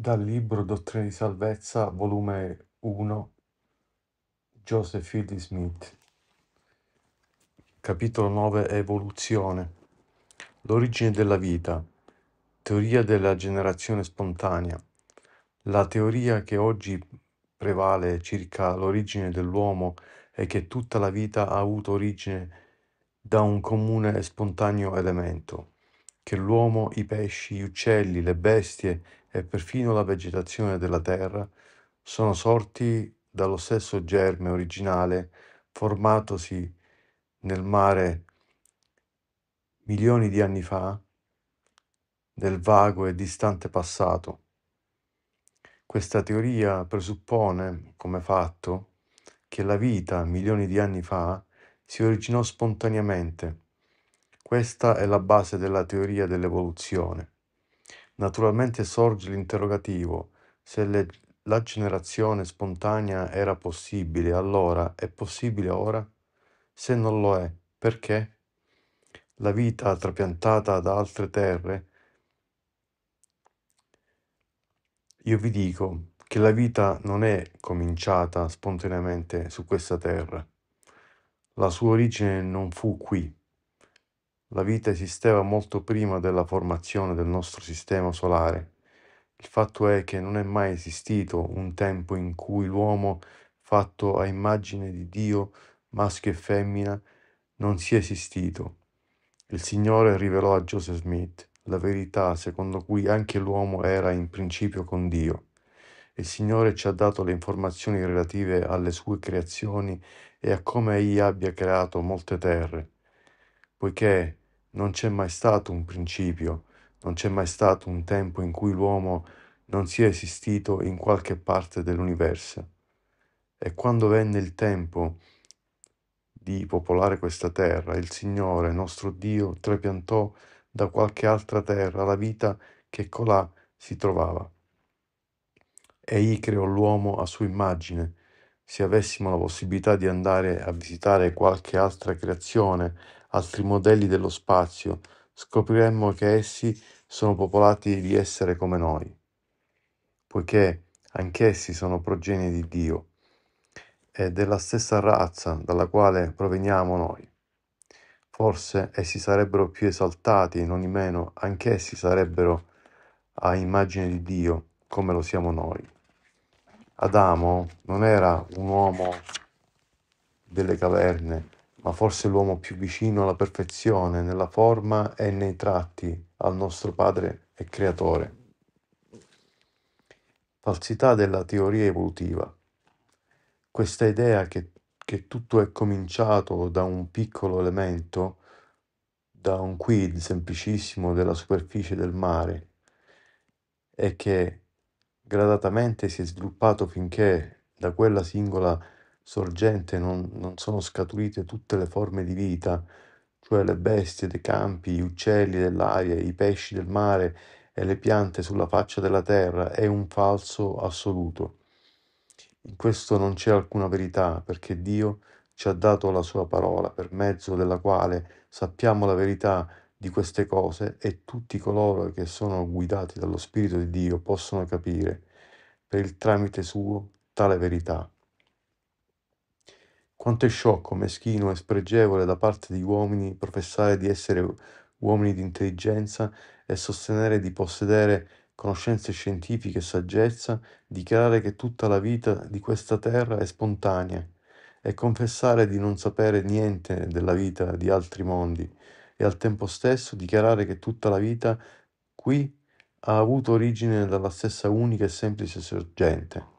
Dal libro Dottrina di salvezza, volume 1, Joseph Fielding Smith, capitolo 9 Evoluzione, l'origine della vita, teoria della generazione spontanea, la teoria che oggi prevale circa l'origine dell'uomo è che tutta la vita ha avuto origine da un comune e spontaneo elemento, che l'uomo, i pesci, gli uccelli, le bestie, e perfino la vegetazione della terra sono sorti dallo stesso germe originale formatosi nel mare milioni di anni fa nel vago e distante passato. Questa teoria presuppone, come fatto, che la vita milioni di anni fa si originò spontaneamente. Questa è la base della teoria dell'evoluzione. Naturalmente sorge l'interrogativo se la generazione spontanea era possibile allora, è possibile ora? Se non lo è, perché? La vita trapiantata da altre terre? Io vi dico che la vita non è cominciata spontaneamente su questa terra. La sua origine non fu qui. La vita esisteva molto prima della formazione del nostro sistema solare. Il fatto è che non è mai esistito un tempo in cui l'uomo, fatto a immagine di Dio, maschio e femmina, non sia esistito. Il Signore rivelò a Joseph Smith la verità secondo cui anche l'uomo era in principio con Dio. Il Signore ci ha dato le informazioni relative alle sue creazioni e a come egli abbia creato molte terre poiché non c'è mai stato un principio, non c'è mai stato un tempo in cui l'uomo non sia esistito in qualche parte dell'universo. E quando venne il tempo di popolare questa terra, il Signore, nostro Dio, trapiantò da qualche altra terra la vita che colà si trovava. Egli creò l'uomo a sua immagine, se avessimo la possibilità di andare a visitare qualche altra creazione, altri modelli dello spazio, scopriremmo che essi sono popolati di essere come noi, poiché anch'essi sono progenie di Dio e della stessa razza dalla quale proveniamo noi. Forse essi sarebbero più esaltati, non di meno, anch'essi sarebbero a immagine di Dio come lo siamo noi. Adamo non era un uomo delle caverne, ma forse l'uomo più vicino alla perfezione nella forma e nei tratti al nostro Padre e Creatore. Falsità della teoria evolutiva. Questa idea che, che tutto è cominciato da un piccolo elemento, da un quid semplicissimo della superficie del mare, e che gradatamente si è sviluppato finché da quella singola sorgente non non sono scaturite tutte le forme di vita, cioè le bestie dei campi, gli uccelli dell'aria, i pesci del mare e le piante sulla faccia della terra, è un falso assoluto. In questo non c'è alcuna verità, perché Dio ci ha dato la sua parola, per mezzo della quale sappiamo la verità di queste cose e tutti coloro che sono guidati dallo Spirito di Dio possono capire, per il tramite suo, tale verità. Quanto è sciocco, meschino e spregevole da parte di uomini professare di essere uomini di intelligenza e sostenere di possedere conoscenze scientifiche e saggezza, dichiarare che tutta la vita di questa terra è spontanea e confessare di non sapere niente della vita di altri mondi, e al tempo stesso dichiarare che tutta la vita qui ha avuto origine dalla stessa unica e semplice sorgente.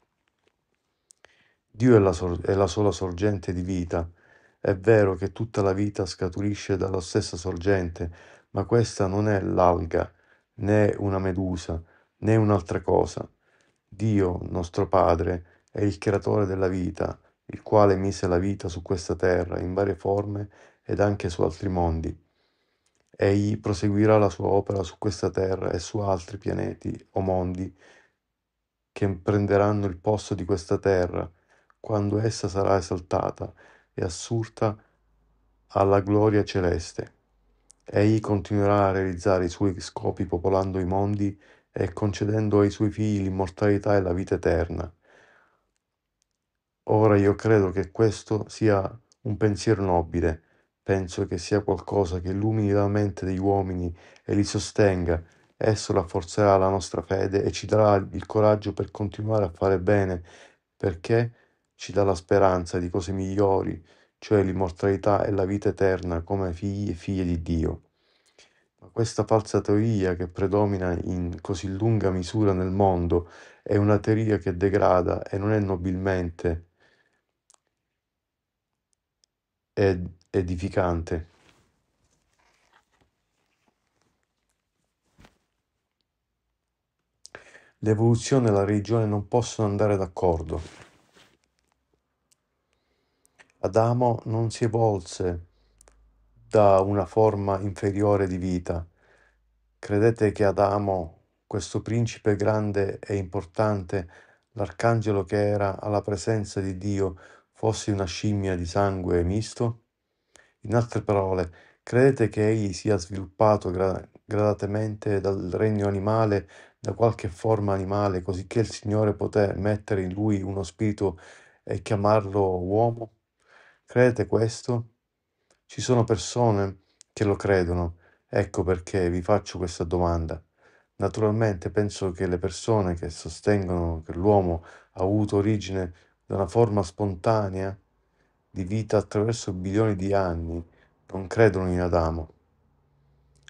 Dio è la, sor- è la sola sorgente di vita. È vero che tutta la vita scaturisce dalla stessa sorgente, ma questa non è l'alga, né una medusa, né un'altra cosa. Dio, nostro Padre, è il creatore della vita, il quale mise la vita su questa terra in varie forme ed anche su altri mondi. Egli proseguirà la sua opera su questa terra e su altri pianeti o mondi che prenderanno il posto di questa terra quando essa sarà esaltata e assurta alla gloria celeste. Egli continuerà a realizzare i suoi scopi popolando i mondi e concedendo ai suoi figli l'immortalità e la vita eterna. Ora io credo che questo sia un pensiero nobile Penso che sia qualcosa che illumini la mente degli uomini e li sostenga. Esso rafforzerà la nostra fede e ci darà il coraggio per continuare a fare bene, perché ci dà la speranza di cose migliori, cioè l'immortalità e la vita eterna come figli e figlie di Dio. Ma questa falsa teoria che predomina in così lunga misura nel mondo è una teoria che degrada e non è nobilmente. È edificante L'evoluzione e la religione non possono andare d'accordo. Adamo non si evolse da una forma inferiore di vita. Credete che Adamo, questo principe grande e importante, l'arcangelo che era alla presenza di Dio, fosse una scimmia di sangue misto? In altre parole, credete che egli sia sviluppato gradatamente dal regno animale da qualche forma animale, cosicché il Signore poté mettere in lui uno spirito e chiamarlo uomo? Credete questo? Ci sono persone che lo credono, ecco perché vi faccio questa domanda. Naturalmente penso che le persone che sostengono che l'uomo ha avuto origine da una forma spontanea di vita attraverso bilioni di anni non credono in Adamo.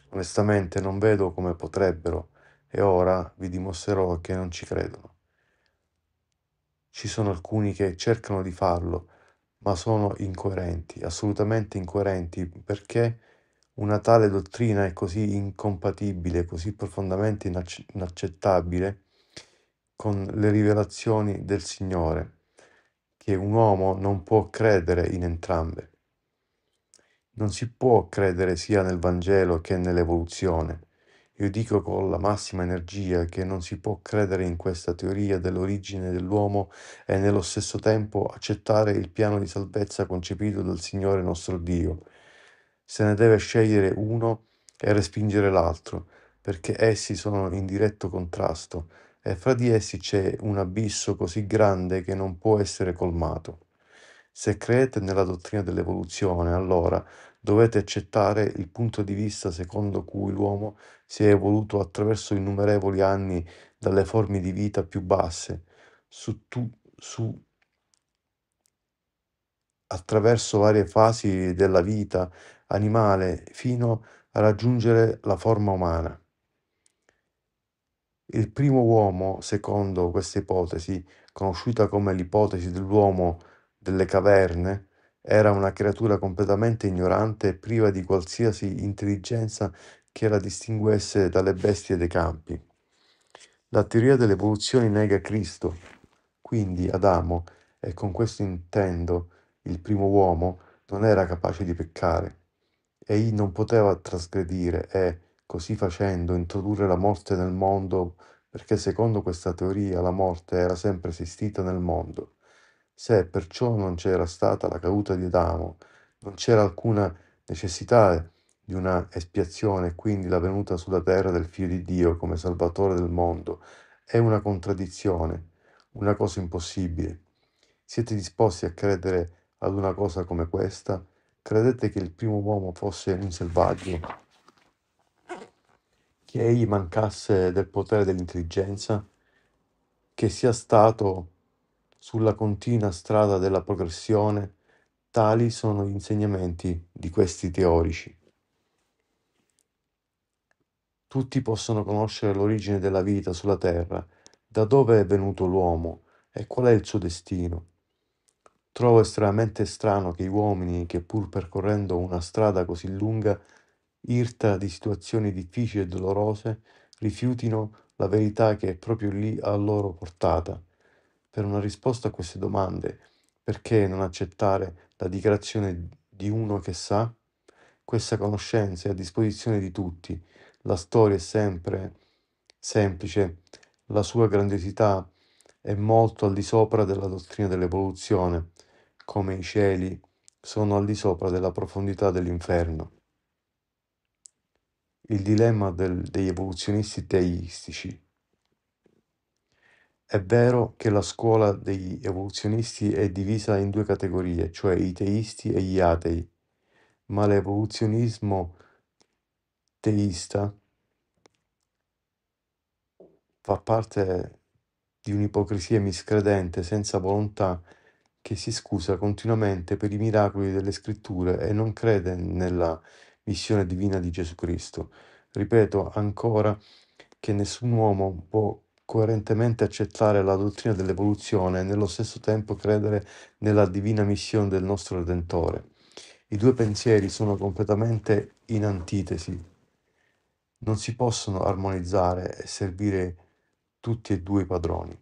Onestamente non vedo come potrebbero e ora vi dimostrerò che non ci credono. Ci sono alcuni che cercano di farlo, ma sono incoerenti, assolutamente incoerenti, perché una tale dottrina è così incompatibile, così profondamente inaccettabile con le rivelazioni del Signore che un uomo non può credere in entrambe. Non si può credere sia nel Vangelo che nell'evoluzione. Io dico con la massima energia che non si può credere in questa teoria dell'origine dell'uomo e nello stesso tempo accettare il piano di salvezza concepito dal Signore nostro Dio. Se ne deve scegliere uno e respingere l'altro, perché essi sono in diretto contrasto, e fra di essi c'è un abisso così grande che non può essere colmato. Se credete nella dottrina dell'evoluzione, allora dovete accettare il punto di vista secondo cui l'uomo si è evoluto attraverso innumerevoli anni dalle forme di vita più basse, su tu, su, attraverso varie fasi della vita animale fino a raggiungere la forma umana. Il primo uomo, secondo questa ipotesi, conosciuta come l'ipotesi dell'uomo delle caverne, era una creatura completamente ignorante e priva di qualsiasi intelligenza che la distinguesse dalle bestie dei campi. La teoria dell'evoluzione nega Cristo, quindi Adamo, e con questo intendo il primo uomo, non era capace di peccare. Egli non poteva trasgredire e, così facendo introdurre la morte nel mondo perché secondo questa teoria la morte era sempre esistita nel mondo. Se perciò non c'era stata la caduta di Adamo, non c'era alcuna necessità di una espiazione e quindi la venuta sulla terra del Figlio di Dio come Salvatore del mondo è una contraddizione, una cosa impossibile. Siete disposti a credere ad una cosa come questa? Credete che il primo uomo fosse un selvaggio? che egli mancasse del potere dell'intelligenza, che sia stato sulla continua strada della progressione, tali sono gli insegnamenti di questi teorici. Tutti possono conoscere l'origine della vita sulla terra, da dove è venuto l'uomo e qual è il suo destino. Trovo estremamente strano che gli uomini, che pur percorrendo una strada così lunga, irta di situazioni difficili e dolorose, rifiutino la verità che è proprio lì a loro portata. Per una risposta a queste domande, perché non accettare la dichiarazione di uno che sa? Questa conoscenza è a disposizione di tutti. La storia è sempre semplice, la sua grandiosità è molto al di sopra della dottrina dell'evoluzione, come i cieli sono al di sopra della profondità dell'inferno il dilemma degli evoluzionisti teistici. È vero che la scuola degli evoluzionisti è divisa in due categorie, cioè i teisti e gli atei, ma l'evoluzionismo teista fa parte di un'ipocrisia miscredente senza volontà che si scusa continuamente per i miracoli delle scritture e non crede nella missione divina di Gesù Cristo. Ripeto ancora che nessun uomo può coerentemente accettare la dottrina dell'evoluzione e nello stesso tempo credere nella divina missione del nostro Redentore. I due pensieri sono completamente in antitesi, non si possono armonizzare e servire tutti e due i padroni.